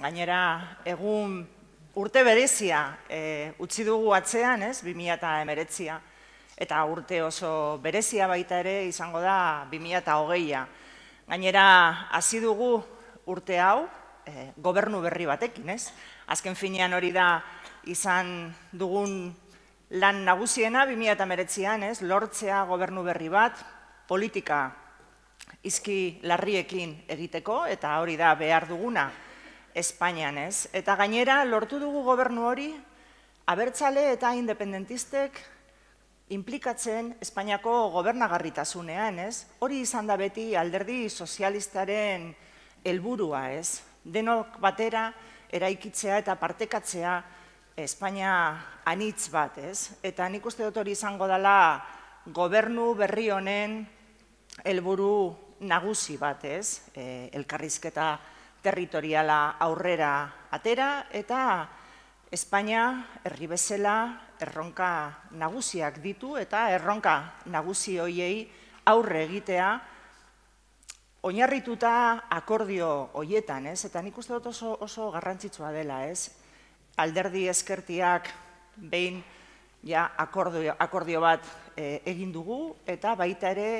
gainera egun urte berezia e, utzi dugu atzean, ez, 2000 eta emeretzia, eta urte oso berezia baita ere izango da 2000 eta hogeia. Gainera, hasi dugu urte hau e, gobernu berri batekin, ez? Azken finean hori da izan dugun lan nagusiena 2000 eta emeretzian, ez, lortzea gobernu berri bat politika izki larriekin egiteko, eta hori da behar duguna Espainian ez. Eta gainera, lortu dugu gobernu hori, abertzale eta independentistek implikatzen Espainiako gobernagarritasunean ez. Hori izan da beti alderdi sozialistaren helburua ez. Denok batera, eraikitzea eta partekatzea Espainia anitz bat ez. Eta nik uste dut hori izango dela gobernu berri honen helburu nagusi bat ez, eh, elkarrizketa territoriala aurrera atera eta Espainia herri bezala erronka nagusiak ditu eta erronka nagusi hoiei aurre egitea oinarrituta akordio hoietan, ez? Eta nik uste dut oso, oso garrantzitsua dela, ez? Alderdi eskertiak behin ja akordio, akordio bat e, egin dugu eta baita ere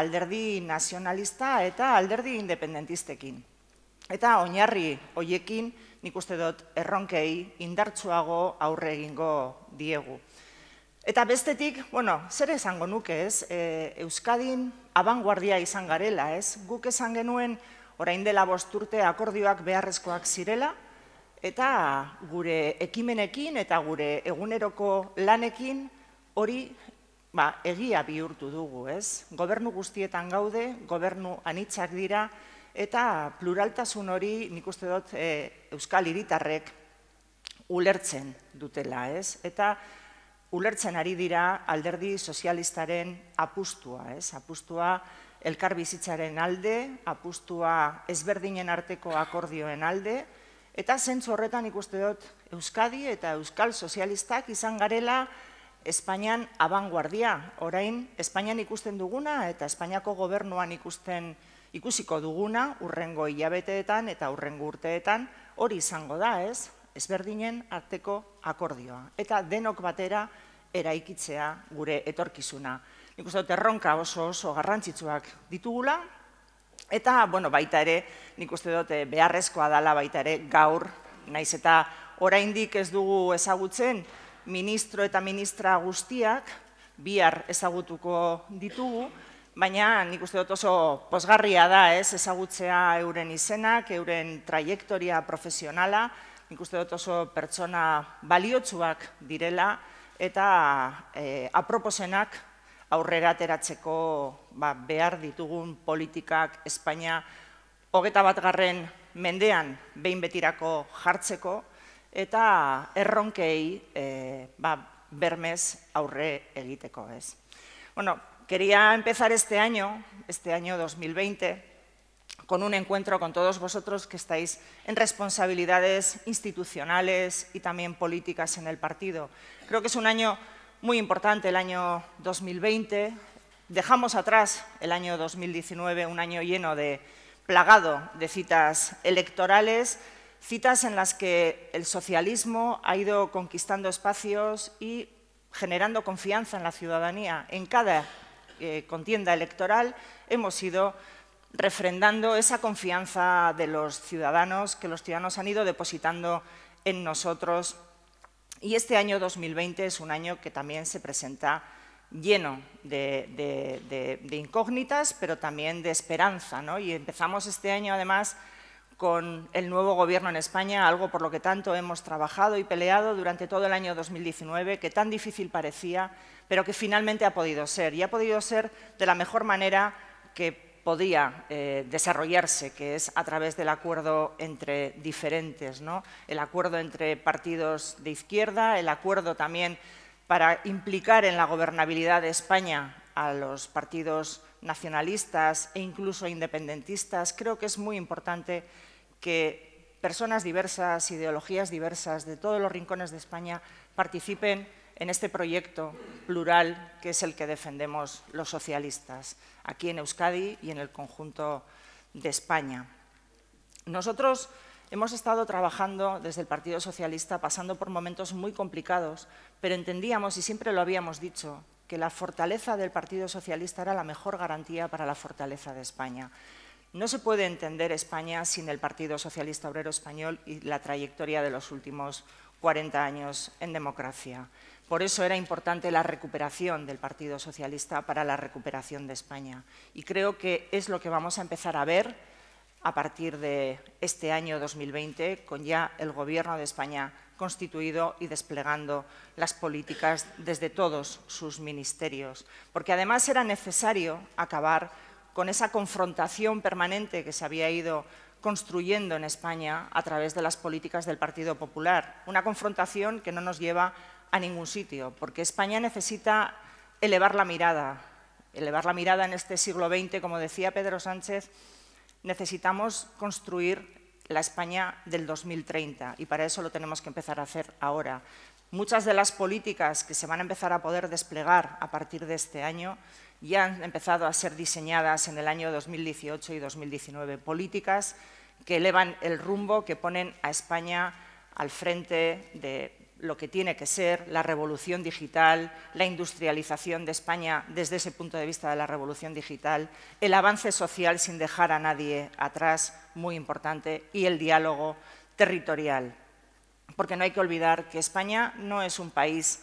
alderdi nazionalista eta alderdi independentistekin. Eta oinarri hoiekin nik uste dut erronkei indartsuago aurre egingo diegu. Eta bestetik, bueno, zer esango nuke ez, e, Euskadin abanguardia izan garela ez, guk esan genuen orain dela bost urte akordioak beharrezkoak zirela, eta gure ekimenekin eta gure eguneroko lanekin hori ba, egia bihurtu dugu, ez? Gobernu guztietan gaude, gobernu anitzak dira, eta pluraltasun hori nik uste dut eh, Euskal Hiritarrek ulertzen dutela, ez? Eta ulertzen ari dira alderdi sozialistaren apustua, ez? Apustua elkar bizitzaren alde, apustua ezberdinen arteko akordioen alde, eta zentzu horretan ikuste dut Euskadi eta Euskal Sozialistak izan garela Espainian abanguardia. Orain, Espainian ikusten duguna eta Espainiako gobernuan ikusten ikusiko duguna urrengo hilabeteetan eta urrengo urteetan hori izango da ez, ezberdinen arteko akordioa. Eta denok batera eraikitzea gure etorkizuna. Nik uste dut erronka oso oso garrantzitsuak ditugula, eta bueno, baita ere, nik uste dut eh, beharrezkoa dala baita ere gaur, naiz eta oraindik ez dugu ezagutzen ministro eta ministra guztiak, bihar ezagutuko ditugu, baina nik uste dut oso posgarria da ez, ezagutzea euren izenak, euren trajektoria profesionala, nik uste dut oso pertsona baliotsuak direla eta e, aproposenak aurrera ateratzeko ba, behar ditugun politikak Espainia hogeta bat garren mendean behin betirako jartzeko eta erronkei e, ba, bermez aurre egiteko ez. Bueno, Quería empezar este año, este año 2020, con un encuentro con todos vosotros que estáis en responsabilidades institucionales y también políticas en el partido. Creo que es un año muy importante, el año 2020. Dejamos atrás el año 2019, un año lleno de plagado de citas electorales, citas en las que el socialismo ha ido conquistando espacios y generando confianza en la ciudadanía, en cada eh, contienda electoral hemos ido refrendando esa confianza de los ciudadanos que los ciudadanos han ido depositando en nosotros. Y este año 2020 es un año que también se presenta lleno de, incógnitas, pero también de esperanza. Y empezamos este año, además, con el nuevo Gobierno en España, algo por lo que tanto hemos trabajado y peleado durante todo el año 2019, que tan difícil parecía pero que finalmente ha podido ser, y ha podido ser de la mejor manera que podía eh, desarrollarse, que es a través del acuerdo entre diferentes, ¿no? el acuerdo entre partidos de izquierda, el acuerdo también para implicar en la gobernabilidad de España a los partidos nacionalistas e incluso independentistas. Creo que es muy importante que personas diversas, ideologías diversas de todos los rincones de España participen en este proyecto plural que es el que defendemos los socialistas, aquí en Euskadi y en el conjunto de España. Nosotros hemos estado trabajando desde el Partido Socialista, pasando por momentos muy complicados, pero entendíamos, y siempre lo habíamos dicho, que la fortaleza del Partido Socialista era la mejor garantía para la fortaleza de España. No se puede entender España sin el Partido Socialista Obrero Español y la trayectoria de los últimos 40 años en democracia. Por eso era importante la recuperación del Partido Socialista para la recuperación de España. Y creo que es lo que vamos a empezar a ver a partir de este año 2020, con ya el Gobierno de España constituido y desplegando las políticas desde todos sus ministerios. Porque además era necesario acabar con esa confrontación permanente que se había ido construyendo en España a través de las políticas del Partido Popular. Una confrontación que no nos lleva a ningún sitio, porque España necesita elevar la mirada. Elevar la mirada en este siglo XX, como decía Pedro Sánchez, necesitamos construir la España del 2030 y para eso lo tenemos que empezar a hacer ahora. Muchas de las políticas que se van a empezar a poder desplegar a partir de este año ya han empezado a ser diseñadas en el año 2018 y 2019. Políticas que elevan el rumbo, que ponen a España al frente de lo que tiene que ser la revolución digital, la industrialización de España desde ese punto de vista de la revolución digital, el avance social sin dejar a nadie atrás, muy importante, y el diálogo territorial. Porque no hay que olvidar que España no es un país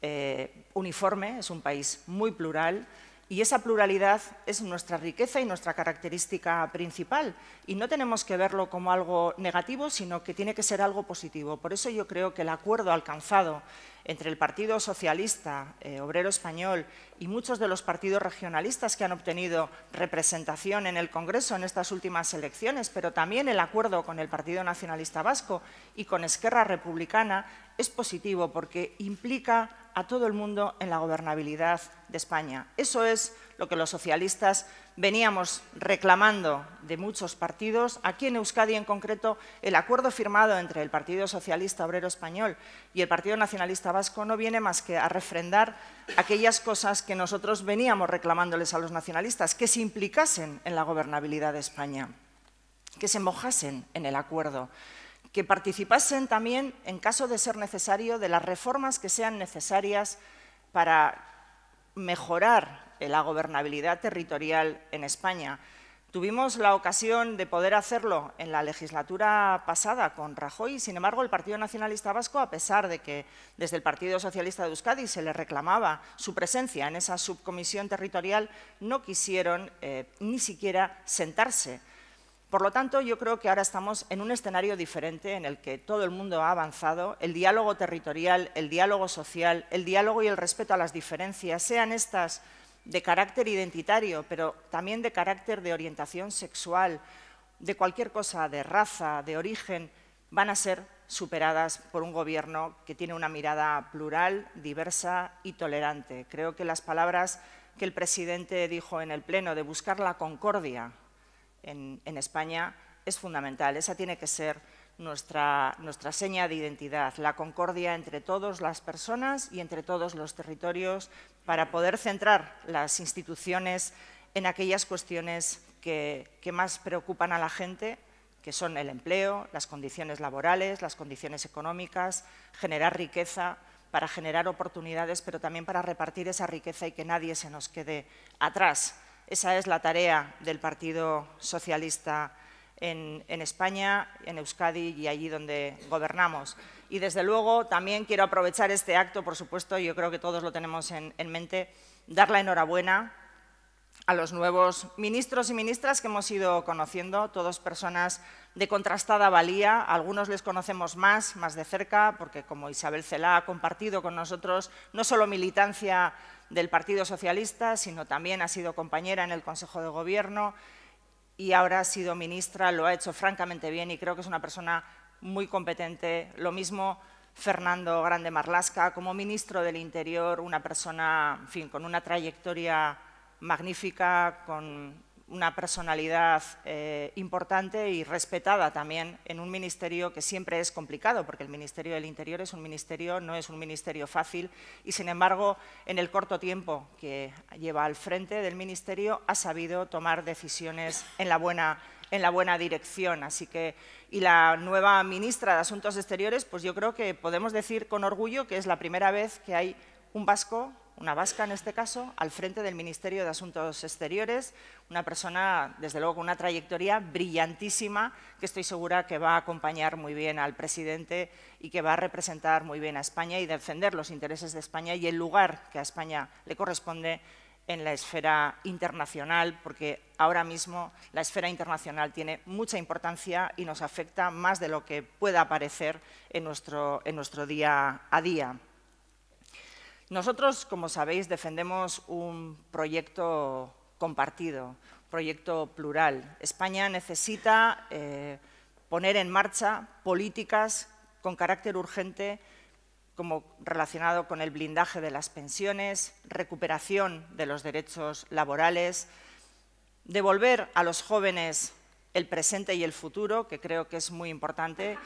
eh, uniforme, es un país muy plural, y esa pluralidad es nuestra riqueza y nuestra característica principal. Y no tenemos que verlo como algo negativo, sino que tiene que ser algo positivo. Por eso yo creo que el acuerdo alcanzado entre el Partido Socialista eh, Obrero Español y muchos de los partidos regionalistas que han obtenido representación en el Congreso en estas últimas elecciones, pero también el acuerdo con el Partido Nacionalista Vasco y con Esquerra Republicana, es positivo porque implica a todo el mundo en la gobernabilidad de España. Eso es lo que los socialistas veníamos reclamando de muchos partidos. Aquí en Euskadi, en concreto, el acuerdo firmado entre el Partido Socialista Obrero Español y el Partido Nacionalista Vasco no viene más que a refrendar aquellas cosas que nosotros veníamos reclamándoles a los nacionalistas, que se implicasen en la gobernabilidad de España, que se mojasen en el acuerdo que participasen también, en caso de ser necesario, de las reformas que sean necesarias para mejorar la gobernabilidad territorial en España. Tuvimos la ocasión de poder hacerlo en la legislatura pasada con Rajoy, sin embargo, el Partido Nacionalista Vasco, a pesar de que desde el Partido Socialista de Euskadi se le reclamaba su presencia en esa subcomisión territorial, no quisieron eh, ni siquiera sentarse por lo tanto, yo creo que ahora estamos en un escenario diferente en el que todo el mundo ha avanzado. El diálogo territorial, el diálogo social, el diálogo y el respeto a las diferencias, sean estas de carácter identitario, pero también de carácter de orientación sexual, de cualquier cosa, de raza, de origen, van a ser superadas por un gobierno que tiene una mirada plural, diversa y tolerante. Creo que las palabras que el presidente dijo en el Pleno de buscar la concordia en, España es fundamental. Esa tiene que ser nuestra, seña de identidad, la concordia entre todas las personas y entre todos los territorios para poder centrar las instituciones en aquellas cuestiones que más preocupan a la gente, que son el empleo, las condiciones laborales, las condiciones económicas, generar riqueza, para generar oportunidades, pero también para repartir esa riqueza y que nadie se nos quede atrás esa es la tarea del Partido Socialista en, España, en Euskadi y allí donde gobernamos. Y desde luego también quiero aprovechar este acto, por supuesto, yo creo que todos lo tenemos en, mente, dar la enhorabuena a los nuevos ministros y ministras que hemos ido conociendo, todos personas de contrastada valía. algunos les conocemos más, más de cerca, porque como Isabel Celá ha compartido con nosotros no solo militancia del Partido Socialista, sino también ha sido compañera en el Consejo de Gobierno y ahora ha sido ministra, lo ha hecho francamente bien y creo que es una persona muy competente. Lo mismo Fernando Grande Marlasca, como ministro del Interior, una persona fin, con una trayectoria magnífica, con una personalidad eh, importante y respetada también en un ministerio que siempre es complicado, porque el Ministerio del Interior es un ministerio, no es un ministerio fácil, y sin embargo, en el corto tiempo que lleva al frente del ministerio, ha sabido tomar decisiones en la buena en la buena dirección. Así que, y la nueva ministra de Asuntos Exteriores, pues yo creo que podemos decir con orgullo que es la primera vez que hay un vasco una vasca en este caso, al frente del Ministerio de Asuntos Exteriores, una persona, desde luego, con una trayectoria brillantísima que estoy segura que va a acompañar muy bien al presidente y que va a representar muy bien a España y defender los intereses de España y el lugar que a España le corresponde en la esfera internacional, porque ahora mismo la esfera internacional tiene mucha importancia y nos afecta más de lo que pueda parecer en nuestro día a día. Nosotros, como sabéis, defendemos un proyecto compartido, proyecto plural. España necesita eh, poner en marcha políticas con carácter urgente como relacionado con el blindaje de las pensiones, recuperación de los derechos laborales, devolver a los jóvenes el presente y el futuro, que creo que es muy importante.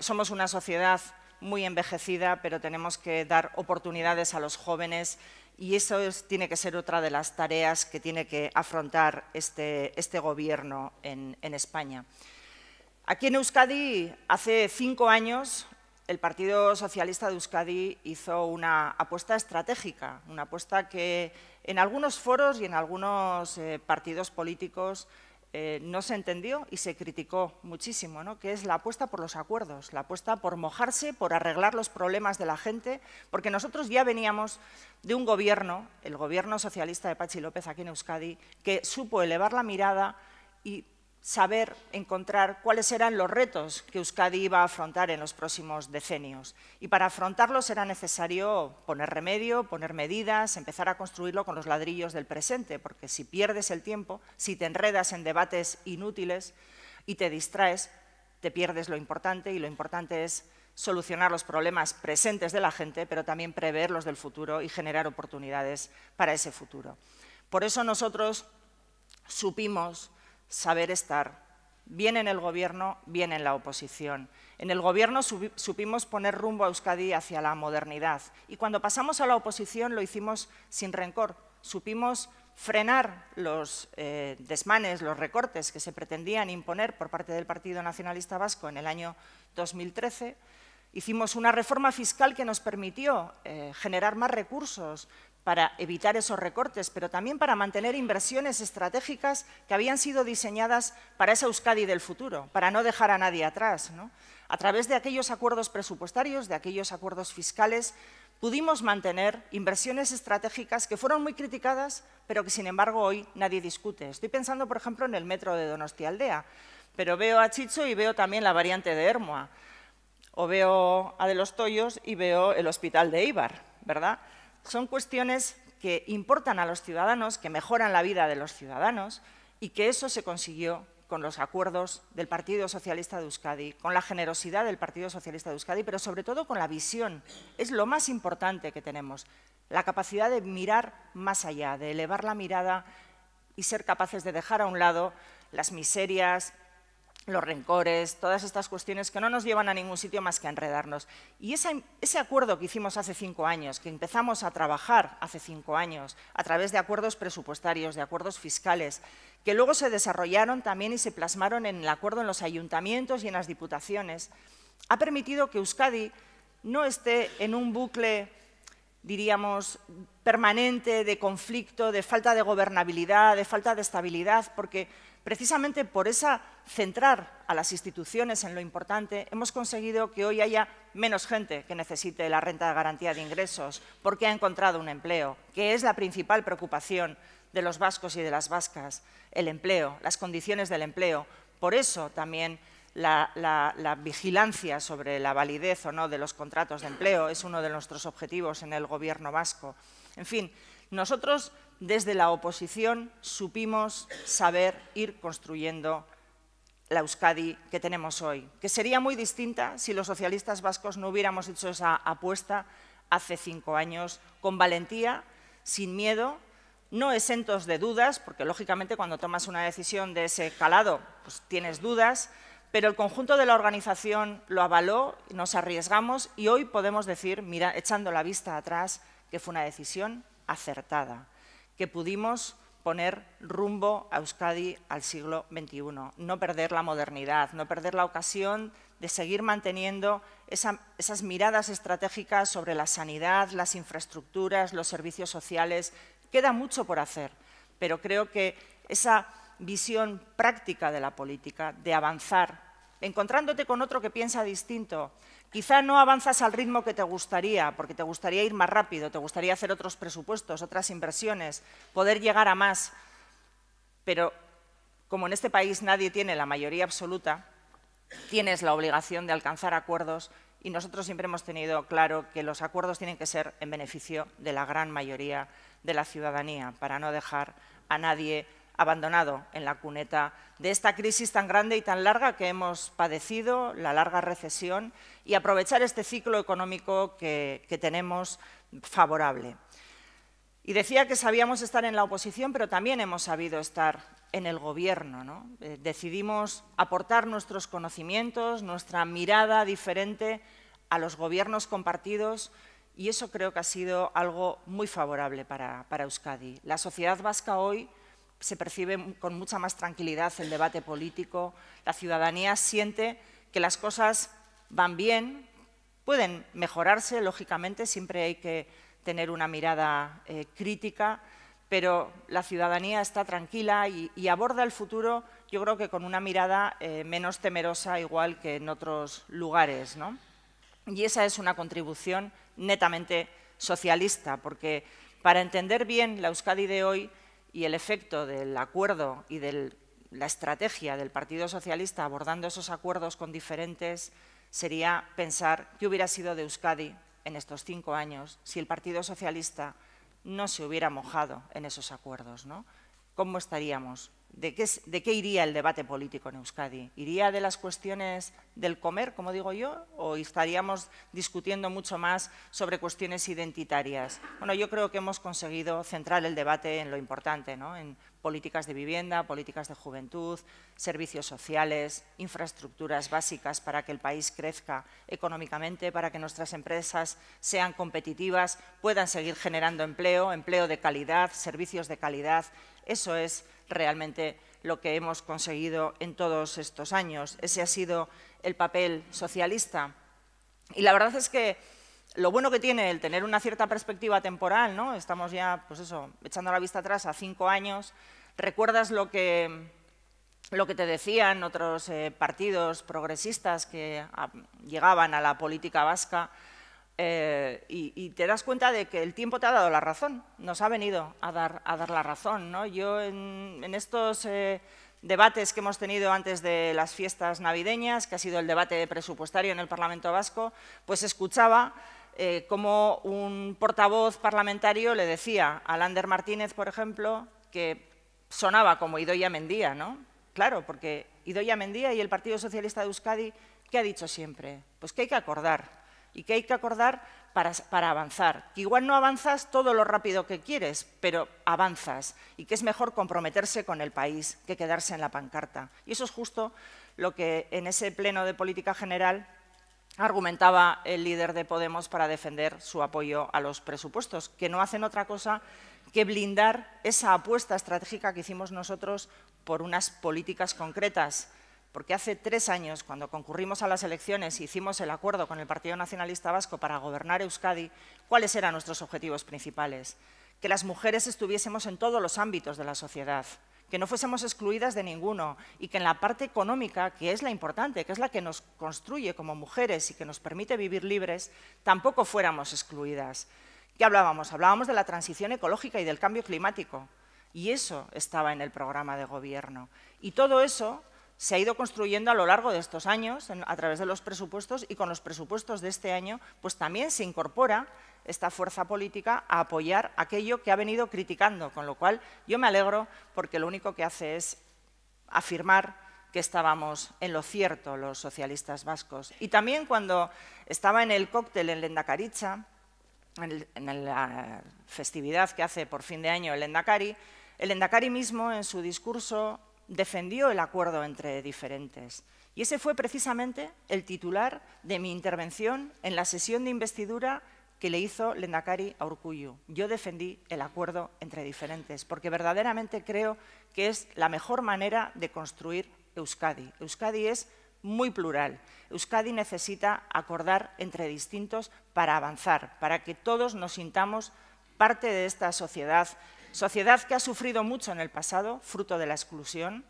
Somos una sociedad muy envejecida, pero tenemos que dar oportunidades a los jóvenes y eso tiene que ser otra de las tareas que tiene que afrontar este, este gobierno en, España. Aquí en Euskadi, hace cinco años, el Partido Socialista de Euskadi hizo una apuesta estratégica, una apuesta que en algunos foros y en algunos eh, partidos políticos eh, no se entendió y se criticó muchísimo, ¿no? que es la apuesta por los acuerdos, la apuesta por mojarse, por arreglar los problemas de la gente, porque nosotros ya veníamos de un gobierno, el gobierno socialista de Pachi López aquí en Euskadi, que supo elevar la mirada y saber encontrar cuáles eran los retos que Euskadi iba a afrontar en los próximos decenios. Y para afrontarlos era necesario poner remedio, poner medidas, empezar a construirlo con los ladrillos del presente, porque si pierdes el tiempo, si te enredas en debates inútiles y te distraes, te pierdes lo importante y lo importante es solucionar los problemas presentes de la gente, pero también prever los del futuro y generar oportunidades para ese futuro. Por eso nosotros supimos saber estar, bien en el Gobierno, bien en la oposición. En el Gobierno supimos poner rumbo a Euskadi hacia la modernidad y cuando pasamos a la oposición lo hicimos sin rencor, supimos frenar los eh, desmanes, los recortes que se pretendían imponer por parte del Partido Nacionalista Vasco en el año 2013, Hicimos una reforma fiscal que nos permitió eh, generar más recursos, para evitar esos recortes, pero también para mantener inversiones estratégicas que habían sido diseñadas para esa Euskadi del futuro, para no dejar a nadie atrás. A través de aquellos acuerdos presupuestarios, de aquellos acuerdos fiscales, pudimos mantener inversiones estratégicas que fueron muy criticadas, pero que sin embargo hoy nadie discute. Estoy pensando, por ejemplo, en el metro de Donostialdea, pero veo a Chicho y veo también la variante de Hermoa, o veo a De los Toyos y veo el hospital de Ibar, ¿verdad?, son cuestiones que importan a los ciudadanos, que mejoran la vida de los ciudadanos y que eso se consiguió con los acuerdos del Partido Socialista de Euskadi, con la generosidad del Partido Socialista de Euskadi, pero sobre todo con la visión. Es lo más importante que tenemos, la capacidad de mirar más allá, de elevar la mirada y ser capaces de dejar a un lado las miserias, los rencores, todas estas cuestiones que no nos llevan a ningún sitio más que a enredarnos. Y ese, acuerdo que hicimos hace cinco años, que empezamos a trabajar hace cinco años, a través de acuerdos presupuestarios, de acuerdos fiscales, que luego se desarrollaron también y se plasmaron en el acuerdo en los ayuntamientos y en las diputaciones, ha permitido que Euskadi no esté en un bucle, diríamos, permanente de conflicto, de falta de gobernabilidad, de falta de estabilidad, porque Precisamente por esa centrar a las instituciones en lo importante, hemos conseguido que hoy haya menos gente que necesite la renta de garantía de ingresos porque ha encontrado un empleo, que es la principal preocupación de los vascos y de las vascas, el empleo, las condiciones del empleo. Por eso también la, la, vigilancia sobre la validez o no de los contratos de empleo es uno de nuestros objetivos en el Gobierno vasco. En fin, nosotros desde la oposición supimos saber ir construyendo la Euskadi que tenemos hoy, que sería muy distinta si los socialistas vascos no hubiéramos hecho esa apuesta hace cinco años con valentía, sin miedo, no exentos de dudas, porque lógicamente cuando tomas una decisión de ese calado pues tienes dudas, pero el conjunto de la organización lo avaló, nos arriesgamos y hoy podemos decir, echando la vista atrás, que fue una decisión acertada que pudimos poner rumbo a Euskadi al siglo XXI, no perder la modernidad, no perder la ocasión de seguir manteniendo esas miradas estratégicas sobre la sanidad, las infraestructuras, los servicios sociales. Queda mucho por hacer, pero creo que esa visión práctica de la política, de avanzar, encontrándote con otro que piensa distinto, Quizá no avanzas al ritmo que te gustaría, porque te gustaría ir más rápido, te gustaría hacer otros presupuestos, otras inversiones, poder llegar a más. Pero como en este país nadie tiene la mayoría absoluta, tienes la obligación de alcanzar acuerdos y nosotros siempre hemos tenido claro que los acuerdos tienen que ser en beneficio de la gran mayoría de la ciudadanía, para no dejar a nadie abandonado en la cuneta de esta crisis tan grande y tan larga que hemos padecido, la larga recesión, y aprovechar este ciclo económico que, tenemos favorable. Y decía que sabíamos estar en la oposición, pero también hemos sabido estar en el gobierno. ¿no? Eh, decidimos aportar nuestros conocimientos, nuestra mirada diferente a los gobiernos compartidos y eso creo que ha sido algo muy favorable para, para Euskadi. La sociedad vasca hoy se percibe con mucha más tranquilidad el debate político, la ciudadanía siente que las cosas van bien, pueden mejorarse, lógicamente, siempre hay que tener una mirada eh, crítica, pero la ciudadanía está tranquila y, aborda el futuro, yo creo que con una mirada eh, menos temerosa, igual que en otros lugares. Y esa es una contribución netamente socialista, porque para entender bien la Euskadi de hoy y el efecto del acuerdo y de la estrategia del Partido Socialista abordando esos acuerdos con diferentes sería pensar qué hubiera sido de Euskadi en estos cinco años si el Partido Socialista no se hubiera mojado en esos acuerdos. ¿no? ¿Cómo estaríamos? ¿De qué, iría el debate político en Euskadi? ¿Iría de las cuestiones del comer, como digo yo, o estaríamos discutiendo mucho más sobre cuestiones identitarias? Bueno, yo creo que hemos conseguido centrar el debate en lo importante, ¿no? en políticas de vivienda, políticas de juventud, servicios sociales, infraestructuras básicas para que el país crezca económicamente, para que nuestras empresas sean competitivas, puedan seguir generando empleo, empleo de calidad, servicios de calidad. Eso es realmente lo que hemos conseguido en todos estos años. Ese ha sido el papel socialista. Y la verdad es que lo bueno que tiene el tener una cierta perspectiva temporal, ¿no? estamos ya pues eso, echando la vista atrás a cinco años, recuerdas lo que, lo que te decían otros eh, partidos progresistas que ah, llegaban a la política vasca eh, y, te das cuenta de que el tiempo te ha dado la razón, nos ha venido a dar, la razón. ¿no? Yo en, estos eh, debates que hemos tenido antes de las fiestas navideñas, que ha sido el debate presupuestario en el Parlamento Vasco, pues escuchaba eh, cómo un portavoz parlamentario le decía a Lander Martínez, por ejemplo, que sonaba como Idoia Mendía, ¿no? Claro, porque Idoia Mendía y el Partido Socialista de Euskadi, ¿qué ha dicho siempre? Pues que hay que acordar y que hay que acordar para, para, avanzar. Que igual no avanzas todo lo rápido que quieres, pero avanzas y que es mejor comprometerse con el país que quedarse en la pancarta. Y eso es justo lo que en ese pleno de política general argumentaba el líder de Podemos para defender su apoyo a los presupuestos, que no hacen otra cosa que blindar esa apuesta estratégica que hicimos nosotros por unas políticas concretas porque hace tres años, cuando concurrimos a las elecciones y hicimos el acuerdo con el Partido Nacionalista Vasco para gobernar Euskadi, ¿cuáles eran nuestros objetivos principales? Que las mujeres estuviésemos en todos los ámbitos de la sociedad, que no fuésemos excluidas de ninguno y que en la parte económica, que es la importante, que es la que nos construye como mujeres y que nos permite vivir libres, tampoco fuéramos excluidas. ¿Qué hablábamos? Hablábamos de la transición ecológica y del cambio climático. Y eso estaba en el programa de gobierno. Y todo eso se ha ido construyendo a lo largo de estos años a través de los presupuestos y con los presupuestos de este año, pues también se incorpora esta fuerza política a apoyar aquello que ha venido criticando, con lo cual yo me alegro porque lo único que hace es afirmar que estábamos en lo cierto los socialistas vascos. Y también cuando estaba en el cóctel en Lendakaritza, en, en la festividad que hace por fin de año el Lendakari, el Endacari mismo, en su discurso, defendió el acuerdo entre diferentes. Y ese fue precisamente el titular de mi intervención en la sesión de investidura que le hizo Lendakari a Urcuyu. Yo defendí el acuerdo entre diferentes, porque verdaderamente creo que es la mejor manera de construir Euskadi. Euskadi es muy plural. Euskadi necesita acordar entre distintos para avanzar, para que todos nos sintamos parte de esta sociedad sociedad que ha sufrido mucho en el pasado, fruto de la exclusión,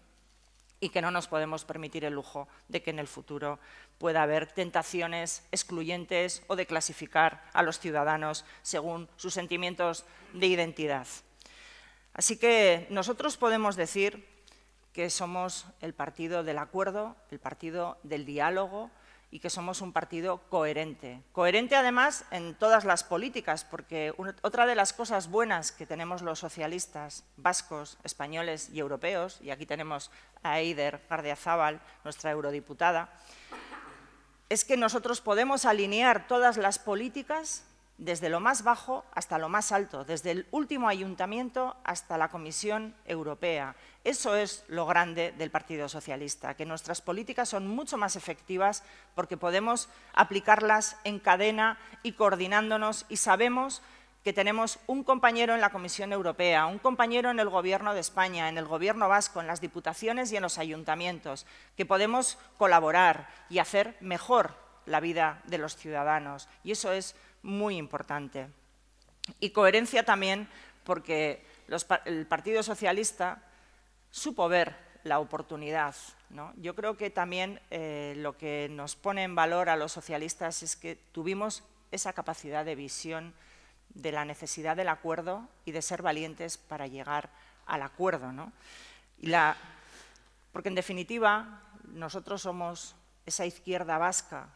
y que no nos podemos permitir el lujo de que en el futuro pueda haber tentaciones excluyentes o de clasificar a los ciudadanos según sus sentimientos de identidad. Así que nosotros podemos decir que somos el partido del acuerdo, el partido del diálogo, y que somos un partido coherente. Coherente además en todas las políticas, porque otra de las cosas buenas que tenemos los socialistas vascos, españoles y europeos, y aquí tenemos a Eider Gardiazabal, nuestra eurodiputada, es que nosotros podemos alinear todas las políticas desde lo más bajo hasta lo más alto, desde el último ayuntamiento hasta la Comisión Europea. Eso es lo grande del Partido Socialista, que nuestras políticas son mucho más efectivas porque podemos aplicarlas en cadena y coordinándonos y sabemos que tenemos un compañero en la Comisión Europea, un compañero en el Gobierno de España, en el Gobierno vasco, en las diputaciones y en los ayuntamientos, que podemos colaborar y hacer mejor la vida de los ciudadanos. Y eso es muy importante. Y coherencia también porque el Partido Socialista supo ver la oportunidad. Yo creo que también eh, lo que nos pone en valor a los socialistas es que tuvimos esa capacidad de visión de la necesidad del acuerdo y de ser valientes para llegar al acuerdo. porque en definitiva nosotros somos esa izquierda vasca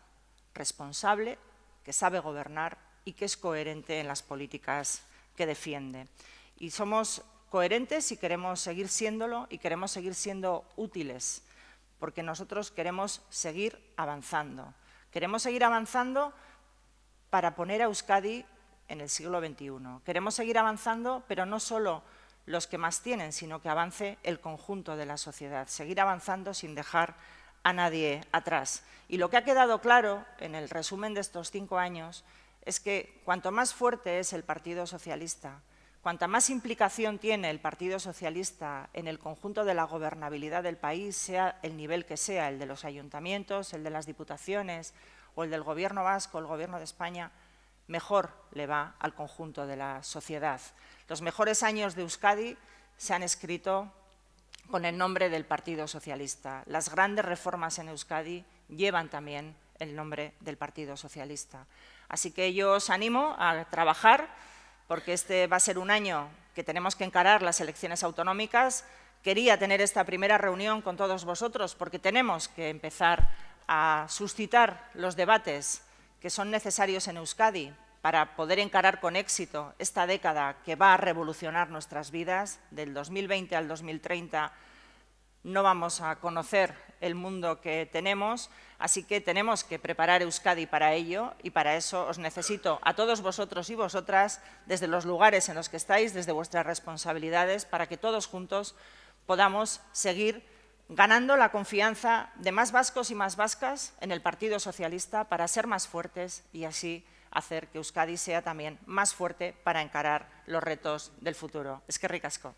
responsable que sabe gobernar y que es coherente en las políticas que defiende. Y somos coherentes y queremos seguir siéndolo y queremos seguir siendo útiles, porque nosotros queremos seguir avanzando. Queremos seguir avanzando para poner a Euskadi en el siglo XXI. Queremos seguir avanzando, pero no solo los que más tienen, sino que avance el conjunto de la sociedad. Seguir avanzando sin dejar a nadie atrás. Y lo que ha quedado claro en el resumen de estos cinco años es que cuanto más fuerte es el Partido Socialista, cuanta más implicación tiene el Partido Socialista en el conjunto de la gobernabilidad del país, sea el nivel que sea, el de los ayuntamientos, el de las diputaciones o el del Gobierno vasco, el Gobierno de España, mejor le va al conjunto de la sociedad. Los mejores años de Euskadi se han escrito con el nombre del Partido Socialista. Las grandes reformas en Euskadi llevan también el nombre del Partido Socialista. Así que yo os animo a trabajar, porque este va a ser un año que tenemos que encarar las elecciones autonómicas. Quería tener esta primera reunión con todos vosotros, porque tenemos que empezar a suscitar los debates que son necesarios en Euskadi para poder encarar con éxito esta década que va a revolucionar nuestras vidas, del 2020 al 2030 no vamos a conocer el mundo que tenemos, así que tenemos que preparar Euskadi para ello y para eso os necesito a todos vosotros y vosotras, desde los lugares en los que estáis, desde vuestras responsabilidades, para que todos juntos podamos seguir ganando la confianza de más vascos y más vascas en el Partido Socialista para ser más fuertes y así hacer que Euskadi sea también más fuerte para encarar los retos del futuro. Es que ricasco.